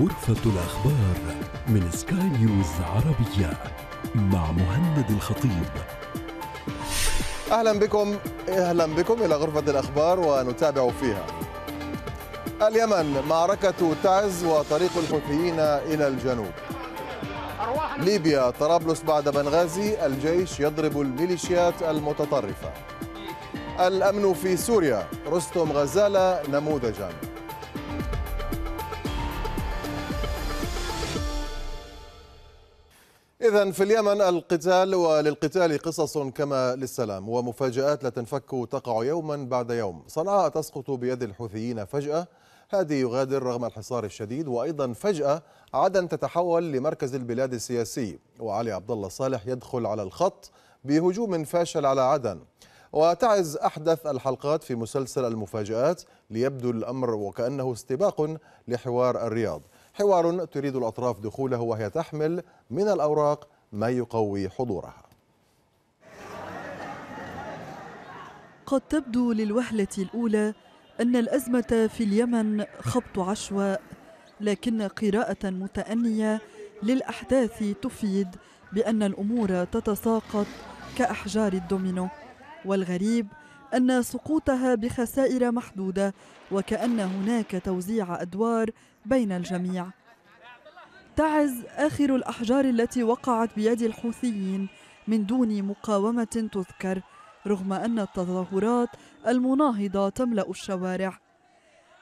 غرفة الأخبار من سكاي نيوز عربية مع مهند الخطيب أهلا بكم أهلا بكم إلى غرفة الأخبار ونتابع فيها اليمن معركة تعز وطريق الحوثيين إلى الجنوب ليبيا طرابلس بعد بنغازي الجيش يضرب الميليشيات المتطرفة الأمن في سوريا رستم غزالة نموذجاً إذا في اليمن القتال وللقتال قصص كما للسلام ومفاجآت لا تنفك تقع يوما بعد يوم صنعاء تسقط بيد الحوثيين فجأة هذه يغادر رغم الحصار الشديد وأيضا فجأة عدن تتحول لمركز البلاد السياسي وعلي عبد الله صالح يدخل على الخط بهجوم فاشل على عدن وتعز أحدث الحلقات في مسلسل المفاجآت ليبدو الأمر وكأنه استباق لحوار الرياض حوار تريد الأطراف دخوله وهي تحمل من الأوراق ما يقوي حضورها قد تبدو للوهلة الأولى أن الأزمة في اليمن خبط عشواء لكن قراءة متأنية للأحداث تفيد بأن الأمور تتساقط كأحجار الدومينو والغريب أن سقوطها بخسائر محدودة وكأن هناك توزيع أدوار بين الجميع تعز آخر الأحجار التي وقعت بيد الحوثيين من دون مقاومة تذكر رغم أن التظاهرات المناهضة تملأ الشوارع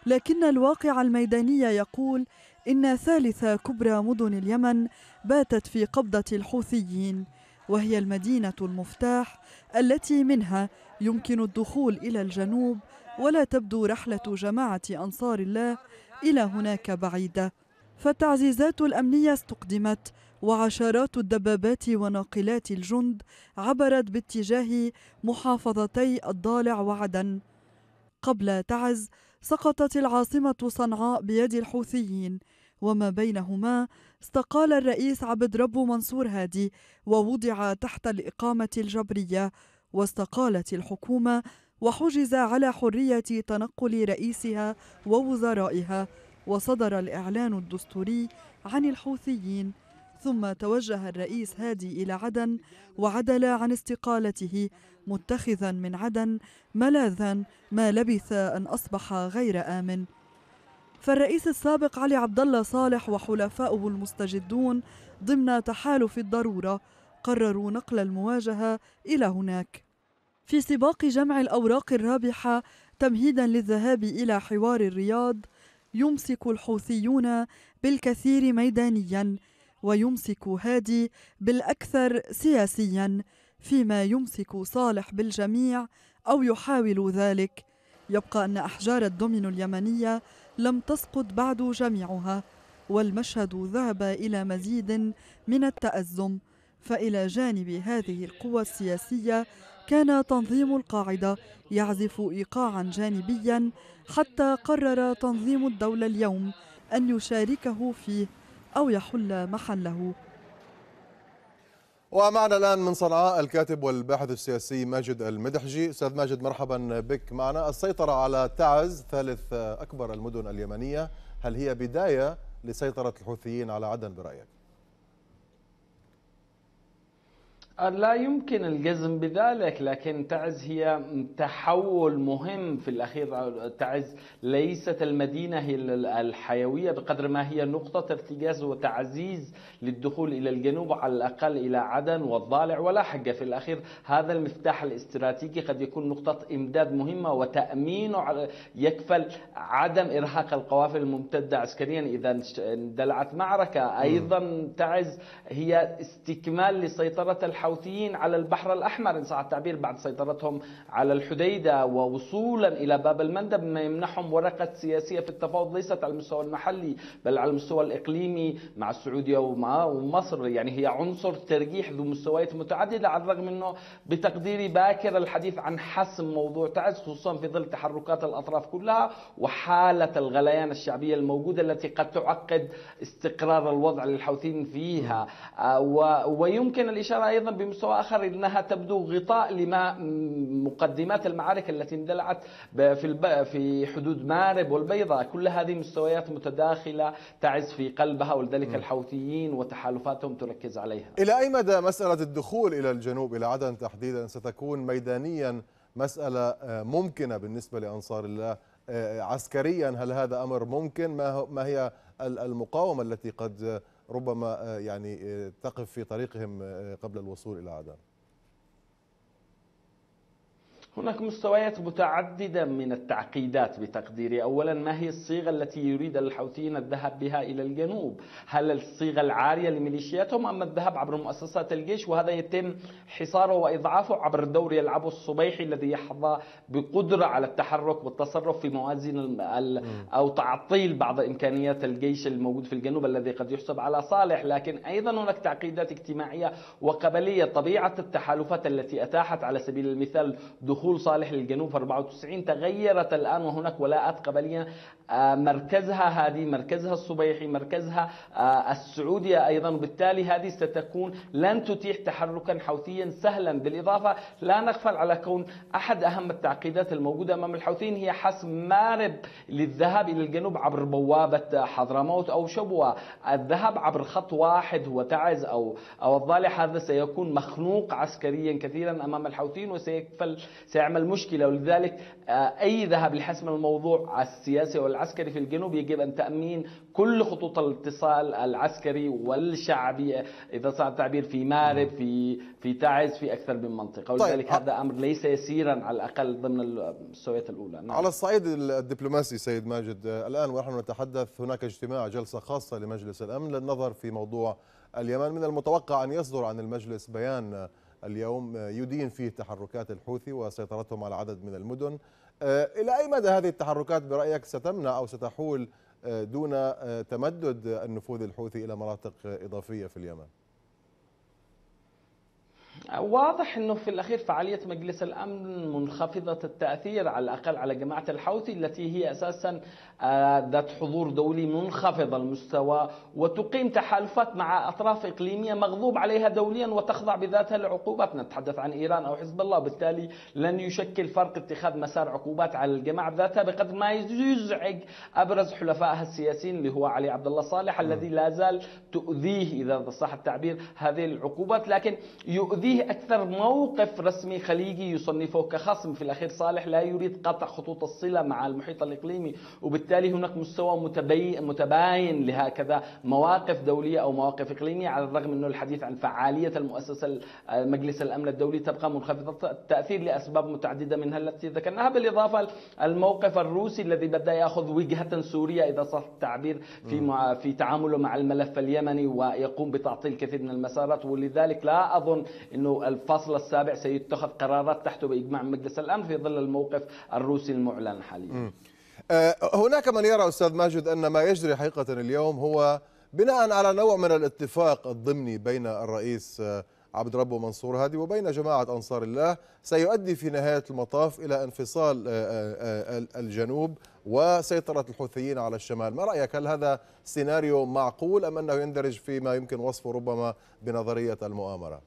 لكن الواقع الميداني يقول إن ثالث كبرى مدن اليمن باتت في قبضة الحوثيين وهي المدينة المفتاح التي منها يمكن الدخول إلى الجنوب ولا تبدو رحلة جماعة أنصار الله إلى هناك بعيدة فالتعزيزات الأمنية استقدمت وعشرات الدبابات وناقلات الجند عبرت باتجاه محافظتي الضالع وعدن قبل تعز سقطت العاصمة صنعاء بيد الحوثيين وما بينهما استقال الرئيس عبد ربه منصور هادي ووضع تحت الإقامة الجبرية واستقالت الحكومة وحجز على حرية تنقل رئيسها ووزرائها وصدر الإعلان الدستوري عن الحوثيين ثم توجه الرئيس هادي إلى عدن وعدل عن استقالته متخذا من عدن ملاذا ما لبث أن أصبح غير آمن فالرئيس السابق علي عبد الله صالح وحلفائه المستجدون ضمن تحالف الضروره قرروا نقل المواجهه الى هناك في سباق جمع الاوراق الرابحه تمهيدا للذهاب الى حوار الرياض يمسك الحوثيون بالكثير ميدانيا ويمسك هادي بالاكثر سياسيا فيما يمسك صالح بالجميع او يحاول ذلك يبقى أن أحجار الدومينو اليمنية لم تسقط بعد جميعها والمشهد ذهب إلى مزيد من التأزم فإلى جانب هذه القوى السياسية كان تنظيم القاعدة يعزف إيقاعا جانبيا حتى قرر تنظيم الدولة اليوم أن يشاركه فيه أو يحل محله ومعنا الآن من صنعاء الكاتب والباحث السياسي ماجد المدحجي أستاذ ماجد مرحبا بك معنا السيطرة على تعز ثالث أكبر المدن اليمنية هل هي بداية لسيطرة الحوثيين على عدن برأيك؟ لا يمكن الجزم بذلك لكن تعز هي تحول مهم في الأخير تعز ليست المدينة هي الحيوية بقدر ما هي نقطة ارتجاز وتعزيز للدخول إلى الجنوب على الأقل إلى عدن والضالع ولا حق في الأخير هذا المفتاح الاستراتيجي قد يكون نقطة إمداد مهمة وتأمين يكفل عدم إرهاق القوافل الممتدة عسكريا إذا اندلعت معركة أيضا تعز هي استكمال لسيطرة الحوثيين الحوثيين على البحر الأحمر إن صح التعبير بعد سيطرتهم على الحديدة ووصولا إلى باب المندب ما يمنحهم ورقة سياسية في التفاوض ليست على المستوى المحلي بل على المستوى الإقليمي مع السعودية ومع ومصر يعني هي عنصر ترجيح ذو مستويات متعددة على الرغم أنه بتقديري باكر الحديث عن حسم موضوع تعز خصوصا في ظل تحركات الأطراف كلها وحالة الغليان الشعبية الموجودة التي قد تعقد استقرار الوضع للحوثيين فيها آه، ويمكن الإشارة أيضا بمستوى آخر أنها تبدو غطاء لما مقدمات المعارك التي اندلعت في في حدود مارب والبيضاء كل هذه مستويات متداخلة تعز في قلبها ولذلك الحوثيين وتحالفاتهم تركز عليها إلى أي مدى مسألة الدخول إلى الجنوب إلى عدن تحديدا ستكون ميدانيا مسألة آه، ممكنة بالنسبة لأنصار الله آه، عسكريا هل هذا أمر ممكن ما هي المقاومة التي قد ربما آه، يعني آه، تقف في طريقهم آه، قبل الوصول إلى عدن هناك مستويات متعددة من التعقيدات بتقديري أولا ما هي الصيغة التي يريد الحوثيين الذهاب بها إلى الجنوب هل الصيغة العارية لميليشياتهم أم الذهاب عبر مؤسسات الجيش وهذا يتم حصاره وإضعافه عبر دور يلعبه الصبيحي الذي يحظى بقدرة على التحرك والتصرف في موازين أو تعطيل بعض إمكانيات الجيش الموجود في الجنوب الذي قد يحسب على صالح لكن أيضا هناك تعقيدات اجتماعية وقبلية طبيعة التحالفات التي أتاحت على سبيل المثال دخول دخول صالح للجنوب في 94 تغيرت الآن وهناك ولاءات قبلية آه، مركزها هذه مركزها الصبيحي مركزها آه، السعودية أيضا وبالتالي هذه ستكون لن تتيح تحركا حوثيا سهلا بالإضافة لا نغفل على كون أحد أهم التعقيدات الموجودة أمام الحوثيين هي حسم مارب للذهاب إلى الجنوب عبر بوابة حضرموت أو شبوة الذهاب عبر خط واحد هو تعز أو أو الضالع هذا سيكون مخنوق عسكريا كثيرا أمام الحوثيين وسيكفل سيعمل مشكلة ولذلك آه، أي ذهب لحسم الموضوع السياسي والعسكري في الجنوب يجب أن تأمين كل خطوط الاتصال العسكري والشعبي إذا صار التعبير في مارب في في تعز في أكثر من منطقة طيب، ولذلك طيب. هذا آه، أمر ليس يسيرا على الأقل ضمن المستويات الأولى نعم. على الصعيد الدبلوماسي سيد ماجد آه، الآن ونحن نتحدث هناك اجتماع جلسة خاصة لمجلس الأمن للنظر في موضوع اليمن من المتوقع أن يصدر عن المجلس بيان اليوم آه، يدين فيه تحركات الحوثي وسيطرتهم على عدد من المدن آه، إلى أي مدى هذه التحركات برأيك ستمنع أو ستحول آه، دون تمدد النفوذ الحوثي إلى مناطق إضافية في اليمن؟ واضح انه في الاخير فعاليه مجلس الامن منخفضه التاثير على الاقل على جماعه الحوثي التي هي اساسا آه، ذات حضور دولي منخفض المستوى وتقيم تحالفات مع اطراف اقليميه مغضوب عليها دوليا وتخضع بذاتها لعقوبات نتحدث عن ايران او حزب الله وبالتالي لن يشكل فرق اتخاذ مسار عقوبات على الجماعه ذاتها بقدر ما يزعج ابرز حلفائها السياسيين اللي هو علي عبد الله صالح الذي نعم. لا زال تؤذيه اذا صح التعبير هذه العقوبات لكن يؤذيه فيه أكثر موقف رسمي خليجي يصنفه كخصم في الأخير صالح لا يريد قطع خطوط الصلة مع المحيط الإقليمي وبالتالي هناك مستوى متبي... متباين لهكذا مواقف دولية أو مواقف إقليمية على الرغم أنه الحديث عن فعالية المؤسسة مجلس الأمن الدولي تبقى منخفضة التأثير لأسباب متعددة منها التي ذكرناها بالإضافة الموقف الروسي الذي بدأ يأخذ وجهة سورية إذا صح التعبير في في تعامله مع الملف اليمني ويقوم بتعطيل كثير من المسارات ولذلك لا أظن أنه أنه الفصل السابع سيتخذ قرارات تحته بإجماع مجلس الأمن في ظل الموقف الروسي المعلن حاليا آه، هناك من يرى أستاذ ماجد أن ما يجري حقيقة اليوم هو بناء على نوع من الاتفاق الضمني بين الرئيس آه، عبد ربه منصور هادي وبين جماعة أنصار الله سيؤدي في نهاية المطاف إلى انفصال آه، الجنوب وسيطرة الحوثيين على الشمال ما رأيك هل هذا سيناريو معقول أم أنه يندرج فيما يمكن وصفه ربما بنظرية المؤامرة؟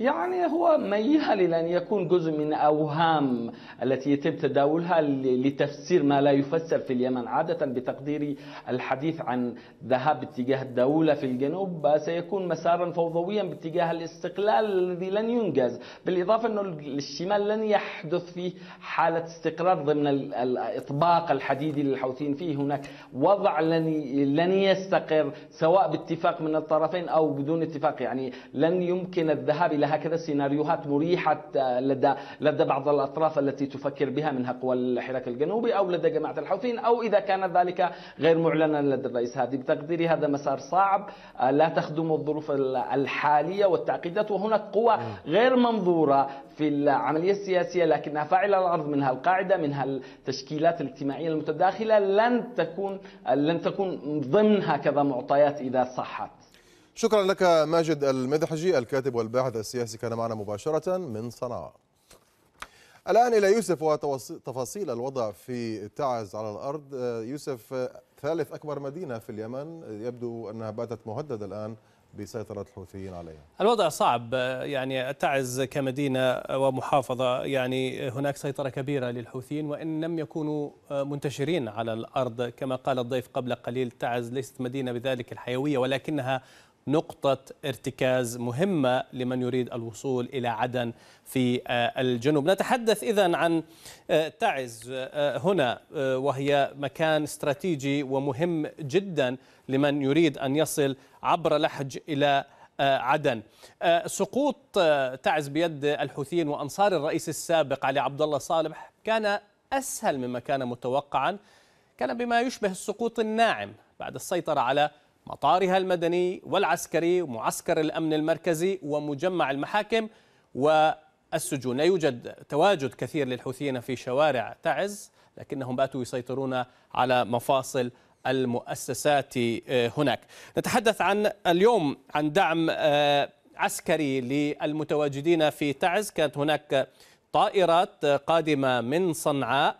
يعني هو ميال إلى أن يكون جزء من أوهام التي يتم تداولها لتفسير ما لا يفسر في اليمن عادة بتقديري الحديث عن ذهاب اتجاه الدولة في الجنوب سيكون مسارا فوضويا باتجاه الاستقلال الذي لن ينجز بالإضافة انه الشمال لن يحدث فيه حالة استقرار ضمن الإطباق الحديدي للحوثيين فيه هناك وضع لن لن يستقر سواء باتفاق من الطرفين أو بدون اتفاق يعني لن يمكن الذهاب إلى هكذا سيناريوهات مريحة آه، لدى لدى بعض الأطراف التي تفكر بها منها قوى الحراك الجنوبي أو لدى جماعة الحوثيين أو إذا كان ذلك غير معلنا لدى الرئيس هادي بتقديري هذا مسار صعب آه، لا تخدم الظروف الحالية والتعقيدات وهناك قوى غير منظورة في العملية السياسية لكنها فاعلة الأرض منها القاعدة منها التشكيلات الاجتماعية المتداخلة لن تكون آه، لن تكون ضمن هكذا معطيات إذا صحت شكرا لك ماجد المدحجي الكاتب والباحث السياسي كان معنا مباشرة من صنعاء الآن إلى يوسف وتفاصيل الوضع في تعز على الأرض يوسف ثالث أكبر مدينة في اليمن يبدو أنها باتت مهددة الآن بسيطرة الحوثيين عليها الوضع صعب يعني تعز كمدينة ومحافظة يعني هناك سيطرة كبيرة للحوثيين وإن لم يكونوا منتشرين على الأرض كما قال الضيف قبل قليل تعز ليست مدينة بذلك الحيوية ولكنها نقطة ارتكاز مهمة لمن يريد الوصول إلى عدن في آه، الجنوب نتحدث إذا عن آه، تعز آه، هنا وهي مكان استراتيجي ومهم جدا لمن يريد أن يصل عبر لحج إلى عدن سقوط تعز بيد الحوثيين وأنصار الرئيس السابق علي عبد الله صالح كان أسهل مما كان متوقعا كان بما يشبه السقوط الناعم بعد السيطرة على مطارها المدني والعسكري ومعسكر الأمن المركزي ومجمع المحاكم والسجون لا يوجد تواجد كثير للحوثيين في شوارع تعز لكنهم باتوا يسيطرون على مفاصل المؤسسات آه، هناك نتحدث عن اليوم عن دعم آه، عسكري للمتواجدين في تعز كانت هناك طائرات قادمة من صنعاء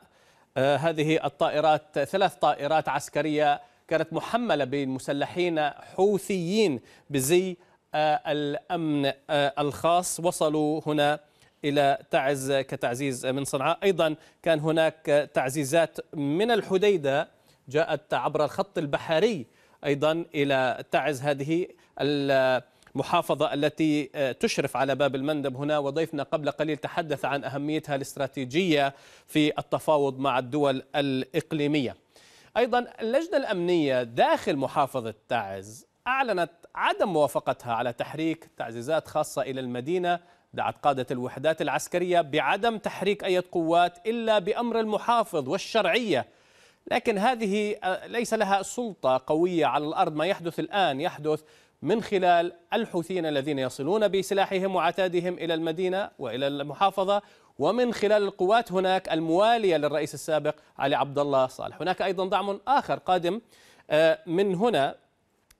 آه، هذه الطائرات ثلاث طائرات عسكرية كانت محملة بمسلحين حوثيين بزي آه، الأمن آه، الخاص وصلوا هنا إلى تعز كتعزيز من صنعاء أيضا كان هناك تعزيزات من الحديدة جاءت عبر الخط البحري أيضا إلى تعز هذه المحافظة التي آه، تشرف على باب المندب هنا وضيفنا قبل قليل تحدث عن أهميتها الاستراتيجية في التفاوض مع الدول الإقليمية أيضا اللجنة الأمنية داخل محافظة تعز أعلنت عدم موافقتها على تحريك تعزيزات خاصة إلى المدينة دعت قادة الوحدات العسكرية بعدم تحريك أي قوات إلا بأمر المحافظ والشرعية لكن هذه آه، ليس لها سلطة قوية على الأرض ما يحدث الآن يحدث من خلال الحوثيين الذين يصلون بسلاحهم وعتادهم إلى المدينة وإلى المحافظة ومن خلال القوات هناك الموالية للرئيس السابق علي عبد الله صالح هناك أيضا دعم آخر قادم آه، من هنا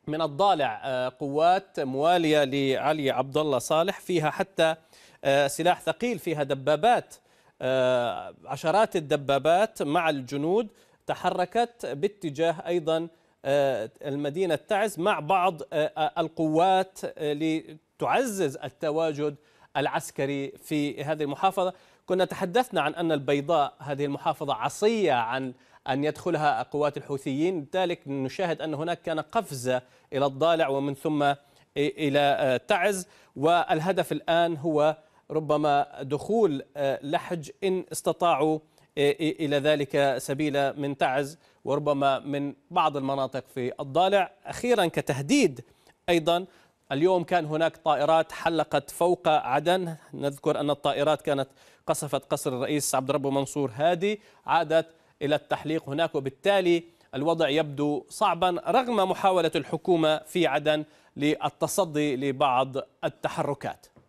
من الضالع آه، قوات موالية لعلي عبد الله صالح فيها حتى آه، سلاح ثقيل فيها دبابات عشرات الدبابات مع الجنود تحركت باتجاه أيضا المدينة تعز مع بعض القوات لتعزز التواجد العسكري في هذه المحافظة كنا تحدثنا عن أن البيضاء هذه المحافظة عصية عن أن يدخلها قوات الحوثيين لذلك نشاهد أن هناك كان قفزة إلى الضالع ومن ثم إلى آه، تعز والهدف الآن هو ربما دخول آه، لحج إن استطاعوا آه، إلى ذلك سبيلا من تعز وربما من بعض المناطق في الضالع أخيرا كتهديد أيضا اليوم كان هناك طائرات حلقت فوق عدن نذكر أن الطائرات كانت قصفت قصر الرئيس عبد الرب منصور هادي عادت إلى التحليق هناك وبالتالي الوضع يبدو صعبا رغم محاولة الحكومة في عدن للتصدي لبعض التحركات